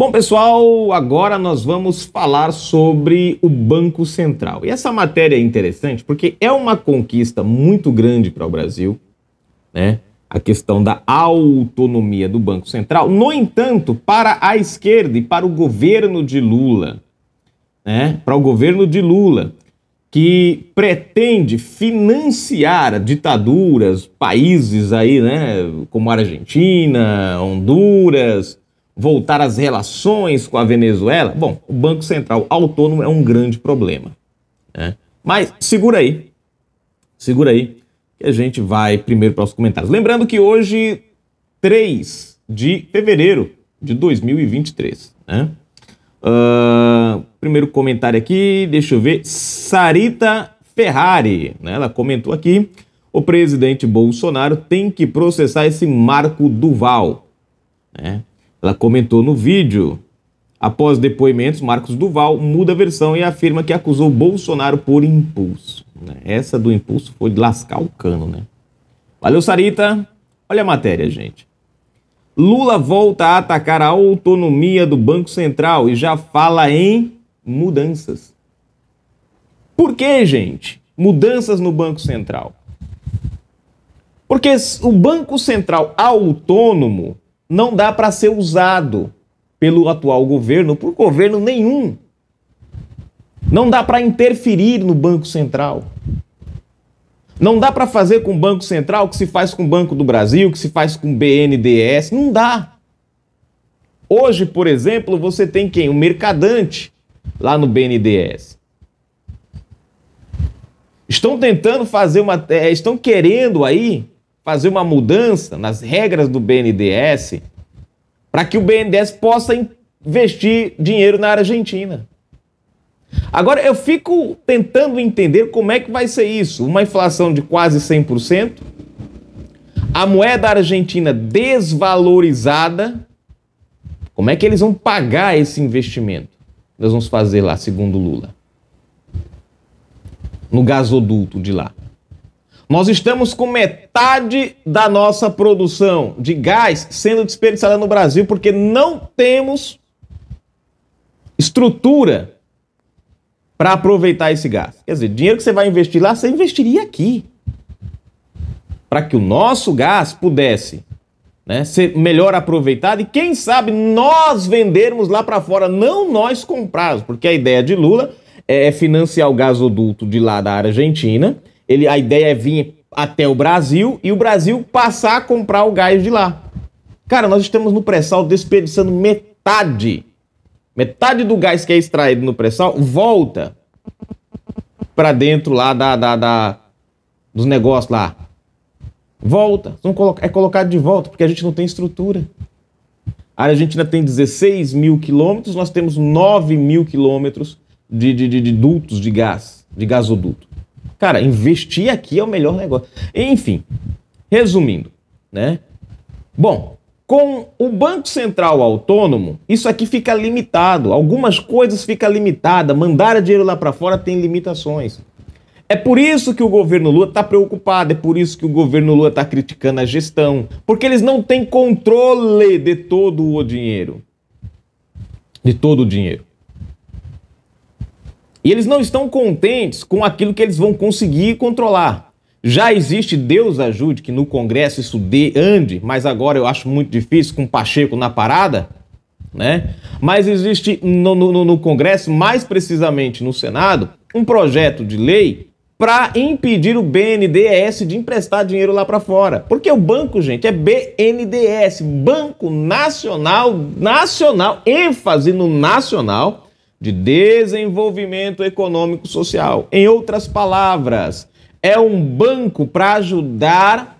Bom, pessoal, agora nós vamos falar sobre o Banco Central. E essa matéria é interessante porque é uma conquista muito grande para o Brasil, né? A questão da autonomia do Banco Central. No entanto, para a esquerda e para o governo de Lula, né? Para o governo de Lula, que pretende financiar ditaduras, países aí, né, como Argentina, Honduras, voltar às relações com a Venezuela? Bom, o Banco Central autônomo é um grande problema. Né? Mas segura aí, segura aí, que a gente vai primeiro para os comentários. Lembrando que hoje, 3 de fevereiro de 2023, né? Uh, primeiro comentário aqui, deixa eu ver. Sarita Ferrari, né? ela comentou aqui: o presidente Bolsonaro tem que processar esse Marco Duval. Né? Ela comentou no vídeo. Após depoimentos, Marcos Duval muda a versão e afirma que acusou Bolsonaro por impulso. Né? Essa do impulso foi de lascar o cano, né? Valeu, Sarita. Olha a matéria, gente. Lula volta a atacar a autonomia do Banco Central e já fala em mudanças. Por que, gente? Mudanças no Banco Central. Porque o Banco Central autônomo não dá para ser usado pelo atual governo, por governo nenhum. Não dá para interferir no Banco Central. Não dá para fazer com o Banco Central o que se faz com o Banco do Brasil, o que se faz com o BNDES. Não dá. Hoje, por exemplo, você tem quem? O um mercadante lá no BNDES. Estão tentando fazer uma. É, estão querendo aí fazer uma mudança nas regras do BNDES para que o BNDES possa investir dinheiro na Argentina. Agora, eu fico tentando entender como é que vai ser isso. Uma inflação de quase 100%, a moeda argentina desvalorizada. Como é que eles vão pagar esse investimento? Nós vamos fazer lá, segundo Lula. No gasoduto de lá. Nós estamos com metade da nossa produção de gás sendo desperdiçada no Brasil porque não temos estrutura para aproveitar esse gás. Quer dizer, dinheiro que você vai investir lá, você investiria aqui. Para que o nosso gás pudesse né, ser melhor aproveitado e, quem sabe, nós vendermos lá para fora, não nós comprarmos, porque a ideia de Lula é, é financiar o gasoduto de lá da Argentina ele, a ideia é vir até o Brasil e o Brasil passar a comprar o gás de lá. Cara, nós estamos no pré-sal desperdiçando metade. Metade do gás que é extraído no pré-sal volta para dentro lá da, da, da, dos negócios lá. Volta. É colocado de volta porque a gente não tem estrutura. A Argentina tem 16 mil quilômetros, nós temos 9 mil quilômetros de, de, de, de dutos de gás, de gasoduto. Cara, investir aqui é o melhor negócio. Enfim, resumindo, né? Bom, com o Banco Central autônomo, isso aqui fica limitado. Algumas coisas fica limitada. Mandar dinheiro lá para fora tem limitações. É por isso que o governo Lula está preocupado, é por isso que o governo Lula está criticando a gestão, porque eles não têm controle de todo o dinheiro. De todo o dinheiro. E eles não estão contentes com aquilo que eles vão conseguir controlar. Já existe Deus ajude que no Congresso isso dê, ande, mas agora eu acho muito difícil com Pacheco na parada, né? Mas existe no, no, no Congresso, mais precisamente no Senado, um projeto de lei para impedir o BNDES de emprestar dinheiro lá para fora. Porque o banco, gente, é BNDES, Banco Nacional, Nacional, ênfase no nacional de desenvolvimento econômico social. Em outras palavras, é um banco para ajudar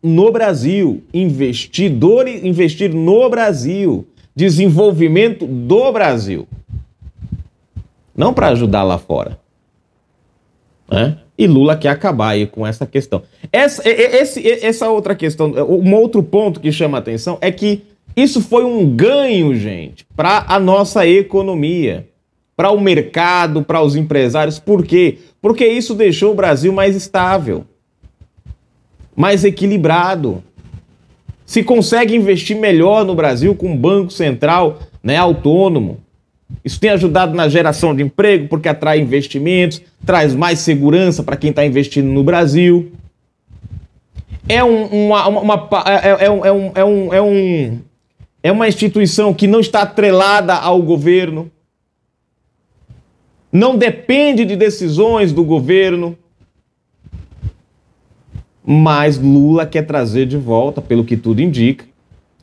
no Brasil, investidores, investir no Brasil, desenvolvimento do Brasil. Não para ajudar lá fora. Né? E Lula quer acabar aí com essa questão. Essa, esse, essa outra questão, um outro ponto que chama atenção é que isso foi um ganho, gente, para a nossa economia, para o mercado, para os empresários. Por quê? Porque isso deixou o Brasil mais estável, mais equilibrado. Se consegue investir melhor no Brasil com um banco central né, autônomo. Isso tem ajudado na geração de emprego, porque atrai investimentos, traz mais segurança para quem está investindo no Brasil. É um, uma, uma, uma é, é, é um, é, um, é, um, é um é uma instituição que não está atrelada ao governo, não depende de decisões do governo. Mas Lula quer trazer de volta, pelo que tudo indica,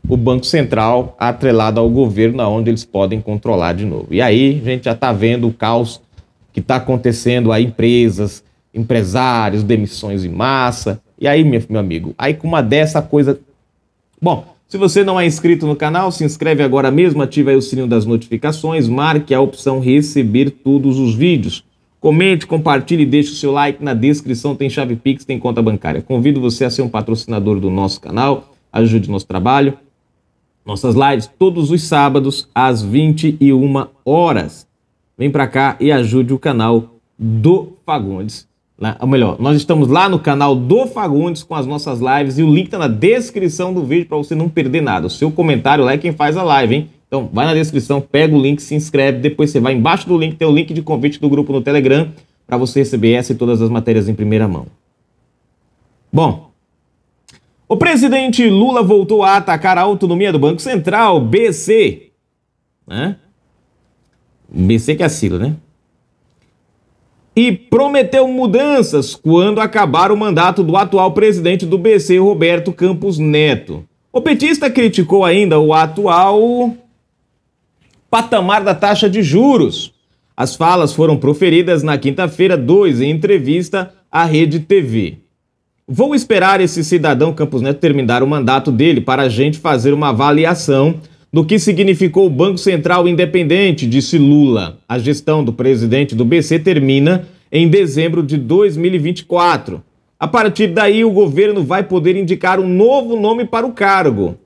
o Banco Central atrelado ao governo, onde eles podem controlar de novo. E aí a gente já está vendo o caos que está acontecendo a empresas, empresários, demissões em massa. E aí, meu, meu amigo, aí com uma dessa coisa. Bom, se você não é inscrito no canal, se inscreve agora mesmo, ativa o sininho das notificações, marque a opção receber todos os vídeos. Comente, compartilhe, deixe o seu like. Na descrição tem chave Pix, tem conta bancária. Convido você a ser um patrocinador do nosso canal, ajude nosso trabalho. Nossas lives todos os sábados às 21 horas. Vem para cá e ajude o canal do Fagundes. Lá, né? ou melhor, nós estamos lá no canal do Fagundes com as nossas lives e o link está na descrição do vídeo para você não perder nada. O seu comentário lá é quem faz a live, hein? Então vai na descrição, pega o link, se inscreve, depois você vai embaixo do link, tem o link de convite do grupo no Telegram para você receber essa e todas as matérias em primeira mão. Bom, o presidente Lula voltou a atacar a autonomia do Banco Central, BC, né? BC que é a sigla, né? e prometeu mudanças quando acabar o mandato do atual presidente do BC, Roberto Campos Neto. O petista criticou ainda o atual patamar da taxa de juros. As falas foram proferidas na quinta-feira 2 em entrevista à Rede TV. Vou esperar esse cidadão Campos Neto terminar o mandato dele para a gente fazer uma avaliação do que significou o Banco Central independente, disse Lula. A gestão do presidente do BC termina em dezembro de 2024. A partir daí, o governo vai poder indicar um novo nome para o cargo.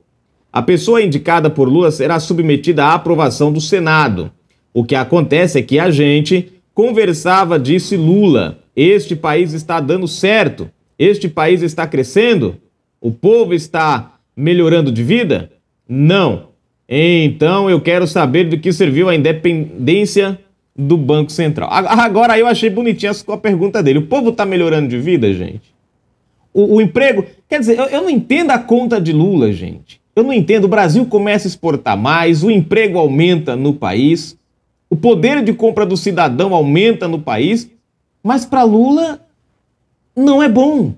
A pessoa indicada por Lula será submetida à aprovação do Senado. O que acontece é que a gente conversava, disse Lula. Este país está dando certo, este país está crescendo, o povo está melhorando de vida? Não. Então eu quero saber do que serviu a independência do Banco Central. Agora eu achei bonitinha a pergunta dele. O povo está melhorando de vida, gente? O, o emprego. Quer dizer, eu, eu, não entendo a conta de Lula, gente. Eu não entendo. O Brasil começa a exportar mais, o emprego aumenta no país, o poder de compra do cidadão aumenta no país, mas para Lula não é bom.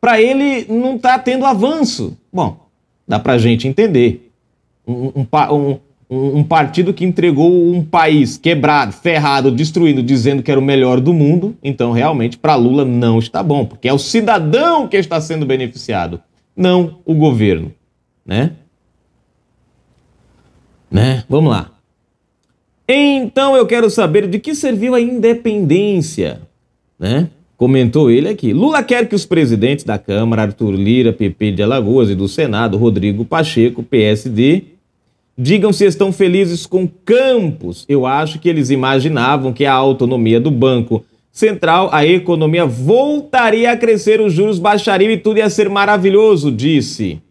Para ele não está tendo avanço. Bom, dá para gente entender um, um, um, um partido que entregou um país quebrado, ferrado, destruído, dizendo que era o melhor do mundo, então realmente para Lula não está bom, porque é o cidadão que está sendo beneficiado, não o governo, né? Né? Vamos lá. Então eu quero saber de que serviu a independência, né? Comentou ele aqui. Lula quer que os presidentes da Câmara, Arthur Lira, PP de Alagoas e do Senado, Rodrigo Pacheco, PSD, digam se estão felizes com Campos. Eu acho que eles imaginavam que a autonomia do Banco Central, a economia voltaria a crescer, os juros baixariam e tudo ia ser maravilhoso, disse.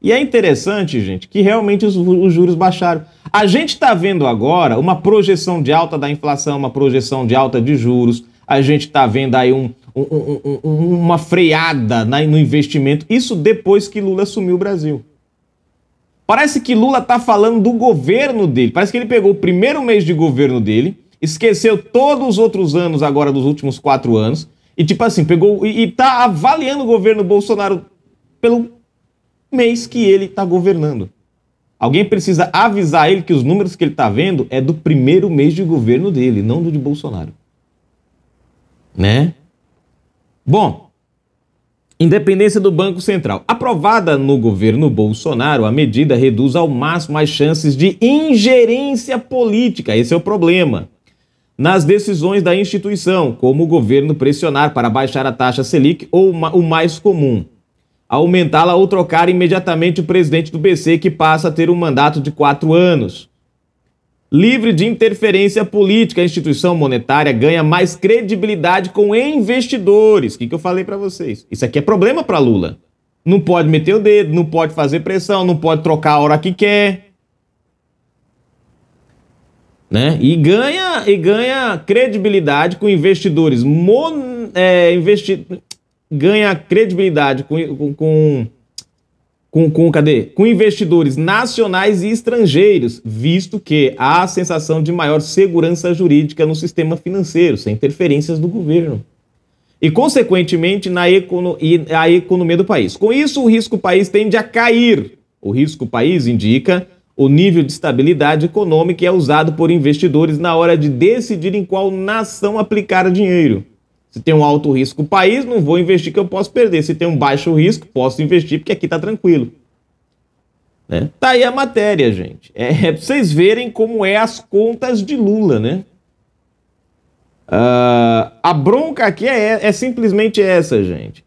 E é interessante, gente, que realmente os, os juros baixaram. A gente está vendo agora uma projeção de alta da inflação, uma projeção de alta de juros a gente está vendo aí um, um, um, uma freada né, no investimento. Isso depois que Lula assumiu o Brasil. Parece que Lula está falando do governo dele. Parece que ele pegou o primeiro mês de governo dele, esqueceu todos os outros anos agora dos últimos quatro anos e tipo assim pegou e, e tá avaliando o governo Bolsonaro pelo mês que ele está governando. Alguém precisa avisar ele que os números que ele está vendo é do primeiro mês de governo dele, não do de Bolsonaro né? Bom, independência do Banco Central. Aprovada no governo Bolsonaro, a medida reduz ao máximo as chances de ingerência política. Esse é o problema. Nas decisões da instituição, como o governo pressionar para baixar a taxa Selic ou o mais comum, aumentá-la ou trocar imediatamente o presidente do BC, que passa a ter um mandato de quatro anos. Livre de interferência política, a instituição monetária ganha mais credibilidade com investidores. O que, que eu falei para vocês? Isso aqui é problema para Lula. Não pode meter o dedo, não pode fazer pressão, não pode trocar a hora que quer. Né? E, ganha, e ganha credibilidade com investidores. Mon, é, investi, ganha credibilidade com, com, com com, com, cadê? com investidores nacionais e estrangeiros, visto que há a sensação de maior segurança jurídica no sistema financeiro, sem interferências do governo. E, consequentemente, na econo e a economia do país. Com isso, o risco país tende a cair. O risco país indica o nível de estabilidade econômica é usado por investidores na hora de decidir em qual nação aplicar dinheiro. Se tem um alto risco o país, não vou investir que eu posso perder. Se tem um baixo risco, posso investir porque aqui tá tranquilo. Né? Tá aí a matéria, gente. É, é pra vocês verem como é as contas de Lula, né? Uh, a bronca aqui é, é simplesmente essa, gente.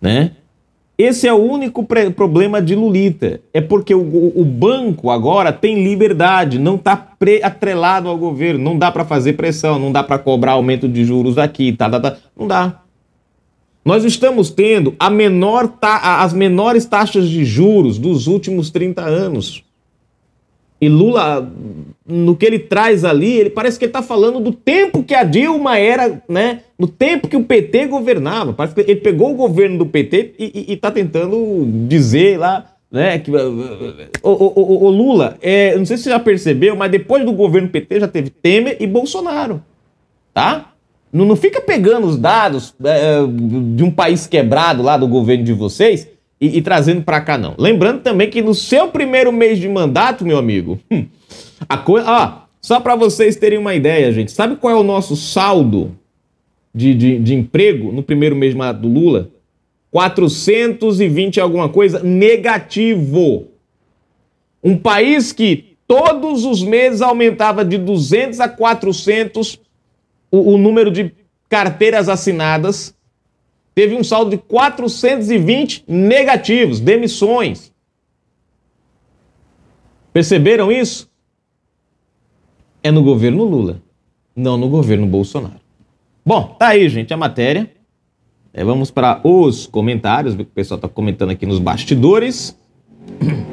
Né? Esse é o único problema de Lulita. É porque o, o banco agora tem liberdade, não está atrelado ao governo, não dá para fazer pressão, não dá para cobrar aumento de juros aqui, tá, tá, tá, não dá. Nós estamos tendo menor ta as menores taxas de juros dos últimos 30 anos. E Lula, no que ele traz ali, ele parece que ele está falando do tempo que a Dilma era, né? No tempo que o PT governava. Parece que ele pegou o governo do PT e está tentando dizer lá, né? Que, ô, ô, ô, Lula, é, não sei se você já percebeu, mas depois do governo PT já teve Temer e Bolsonaro, tá? Não, não fica pegando os dados é, é de um país quebrado lá do governo de vocês e, e trazendo para cá, não. Lembrando também que no seu primeiro mês de mandato, meu amigo, hum, a coisa. só para vocês terem uma ideia, gente, sabe qual é o nosso saldo de, de, de emprego no primeiro mês de mandato do Lula? 420 alguma coisa negativo. Um país que todos os meses aumentava de 200 a 400 o, o número de carteiras assinadas teve um saldo de 420 negativos, demissões. Perceberam isso? É no governo Lula, não no governo Bolsonaro. Bom, tá aí, gente, a matéria. É, vamos para os comentários, ver o que o pessoal está comentando aqui nos bastidores.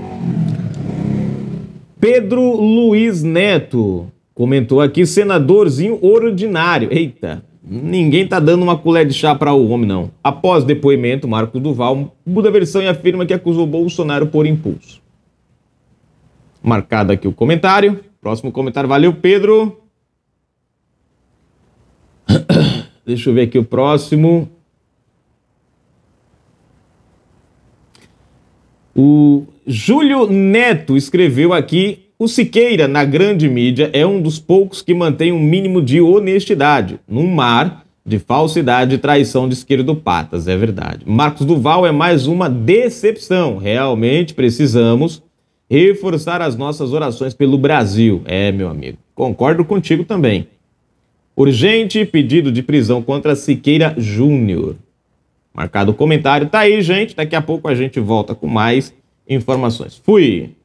Pedro Luiz Neto comentou aqui, senadorzinho ordinário. Eita, Ninguém tá dando uma colher de chá para o homem, não. Após depoimento, Marcos Duval muda a versão e afirma que acusou Bolsonaro por impulso. Marcado aqui o comentário. Próximo comentário. Valeu, Pedro. Deixa eu ver aqui o próximo. O Júlio Neto escreveu aqui o Siqueira, na grande mídia, é um dos poucos que mantém um mínimo de honestidade, num mar de falsidade e traição de esquerdo patas, é verdade. Marcos Duval é mais uma decepção. Realmente precisamos reforçar as nossas orações pelo Brasil. É, meu amigo, concordo contigo também. Urgente pedido de prisão contra Siqueira Júnior. Marcado o comentário. Tá aí, gente. Daqui a pouco a gente volta com mais informações. Fui!